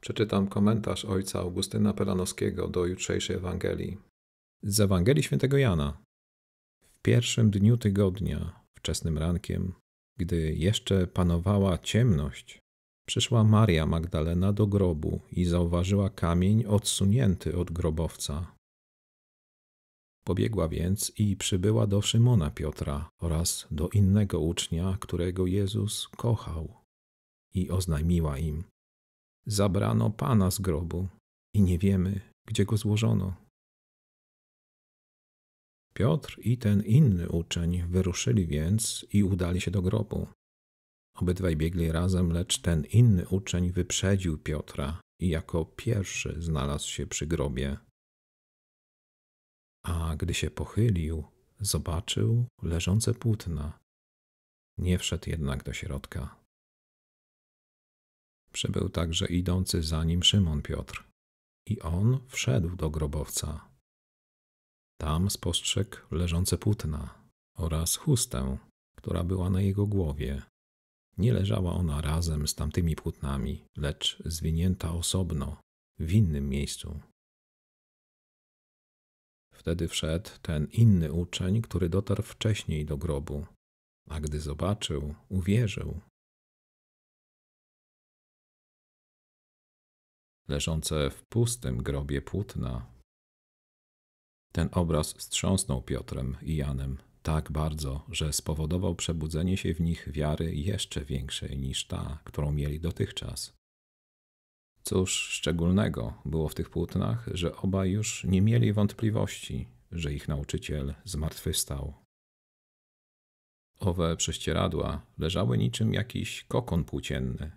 Przeczytam komentarz ojca Augustyna Pelanowskiego do jutrzejszej Ewangelii. Z Ewangelii świętego Jana. W pierwszym dniu tygodnia, wczesnym rankiem, gdy jeszcze panowała ciemność, przyszła Maria Magdalena do grobu i zauważyła kamień odsunięty od grobowca. Pobiegła więc i przybyła do Szymona Piotra oraz do innego ucznia, którego Jezus kochał, i oznajmiła im: zabrano Pana z grobu i nie wiemy, gdzie go złożono. Piotr i ten inny uczeń wyruszyli więc i udali się do grobu. Obydwaj biegli razem, lecz ten inny uczeń wyprzedził Piotra i jako pierwszy znalazł się przy grobie. A gdy się pochylił, zobaczył leżące płótna. Nie wszedł jednak do środka. Przybył także idący za nim Szymon Piotr. I on wszedł do grobowca. Tam spostrzegł leżące płótna oraz chustę, która była na jego głowie. Nie leżała ona razem z tamtymi płótnami, lecz zwinięta osobno, w innym miejscu. Wtedy wszedł ten inny uczeń, który dotarł wcześniej do grobu, a gdy zobaczył, uwierzył leżące w pustym grobie płótna. Ten obraz wstrząsnął Piotrem i Janem tak bardzo, że spowodował przebudzenie się w nich wiary jeszcze większej niż ta, którą mieli dotychczas. Cóż szczególnego było w tych płótnach, że obaj już nie mieli wątpliwości, że ich nauczyciel zmartwychwstał. Owe prześcieradła leżały niczym jakiś kokon płócienny,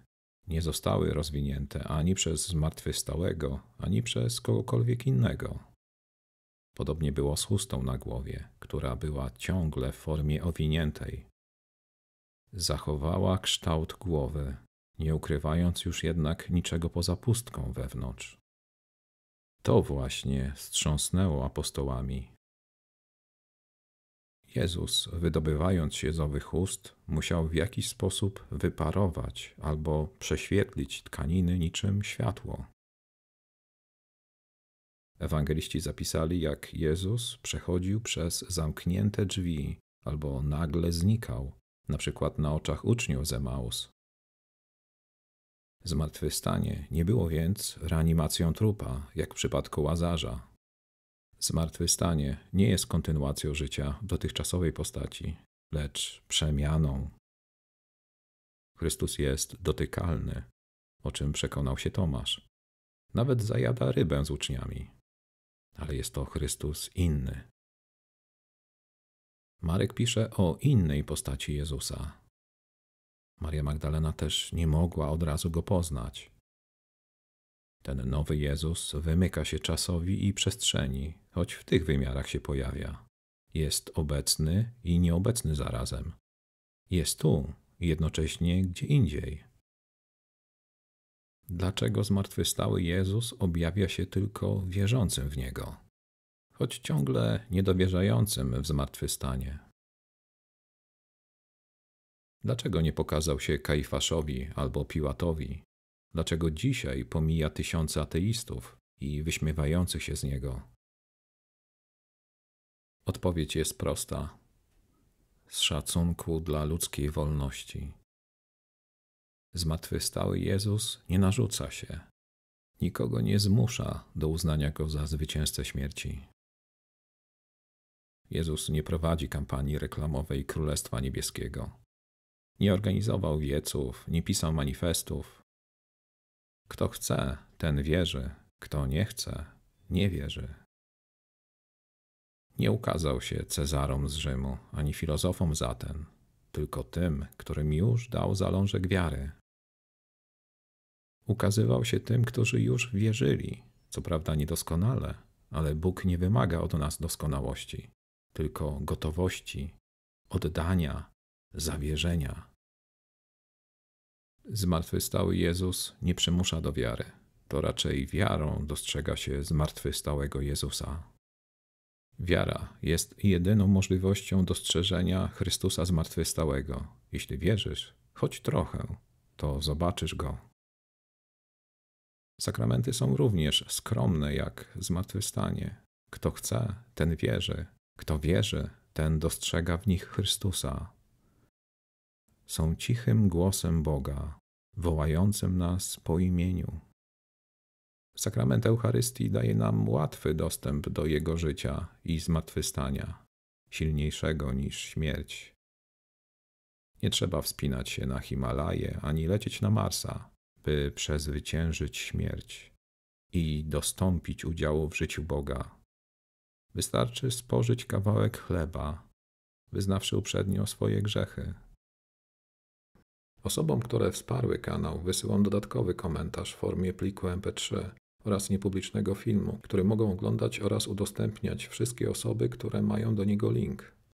nie zostały rozwinięte ani przez zmartwychwstałego, ani przez kogokolwiek innego. Podobnie było z chustą na głowie, która była ciągle w formie owiniętej. Zachowała kształt głowy, nie ukrywając już jednak niczego poza pustką wewnątrz. To właśnie wstrząsnęło apostołami, Jezus, wydobywając się z owych ust, musiał w jakiś sposób wyparować albo prześwietlić tkaniny niczym światło. Ewangeliści zapisali, jak Jezus przechodził przez zamknięte drzwi albo nagle znikał, na przykład na oczach uczniów z Zmartwychwstanie nie było więc reanimacją trupa, jak w przypadku Łazarza, Zmartwychwstanie nie jest kontynuacją życia w dotychczasowej postaci, lecz przemianą. Chrystus jest dotykalny, o czym przekonał się Tomasz. Nawet zajada rybę z uczniami, ale jest to Chrystus inny. Marek pisze o innej postaci Jezusa. Maria Magdalena też nie mogła od razu go poznać. Ten nowy Jezus wymyka się czasowi i przestrzeni, choć w tych wymiarach się pojawia. Jest obecny i nieobecny zarazem. Jest tu i jednocześnie gdzie indziej. Dlaczego zmartwychwstały Jezus objawia się tylko wierzącym w Niego, choć ciągle niedowierzającym w zmartwychwstanie? Dlaczego nie pokazał się Kajfaszowi albo Piłatowi? Dlaczego dzisiaj pomija tysiące ateistów i wyśmiewających się z niego? Odpowiedź jest prosta: z szacunku dla ludzkiej wolności. Zmartwychwstały Jezus nie narzuca się, nikogo nie zmusza do uznania go za zwycięzcę śmierci. Jezus nie prowadzi kampanii reklamowej Królestwa Niebieskiego. Nie organizował wieców, nie pisał manifestów. Kto chce, ten wierzy, kto nie chce, nie wierzy. Nie ukazał się Cezarom z Rzymu, ani filozofom zatem, tylko tym, którym już dał zalążek wiary. Ukazywał się tym, którzy już wierzyli, co prawda niedoskonale, ale Bóg nie wymaga od nas doskonałości, tylko gotowości, oddania, zawierzenia. Zmartwystały Jezus nie przymusza do wiary, to raczej wiarą dostrzega się zmartwychwstałego Jezusa. Wiara jest jedyną możliwością dostrzeżenia Chrystusa zmartwychwstałego. Jeśli wierzysz, choć trochę, to zobaczysz go. Sakramenty są również skromne jak zmartwychwstanie. Kto chce, ten wierzy. Kto wierzy, ten dostrzega w nich Chrystusa. Są cichym głosem Boga, wołającym nas po imieniu. Sakrament Eucharystii daje nam łatwy dostęp do Jego życia i zmartwychwstania, silniejszego niż śmierć. Nie trzeba wspinać się na Himalaje ani lecieć na Marsa, by przezwyciężyć śmierć i dostąpić udziału w życiu Boga. Wystarczy spożyć kawałek chleba, wyznawszy uprzednio swoje grzechy, Osobom, które wsparły kanał, wysyłam dodatkowy komentarz w formie pliku MP3 oraz niepublicznego filmu, który mogą oglądać oraz udostępniać wszystkie osoby, które mają do niego link.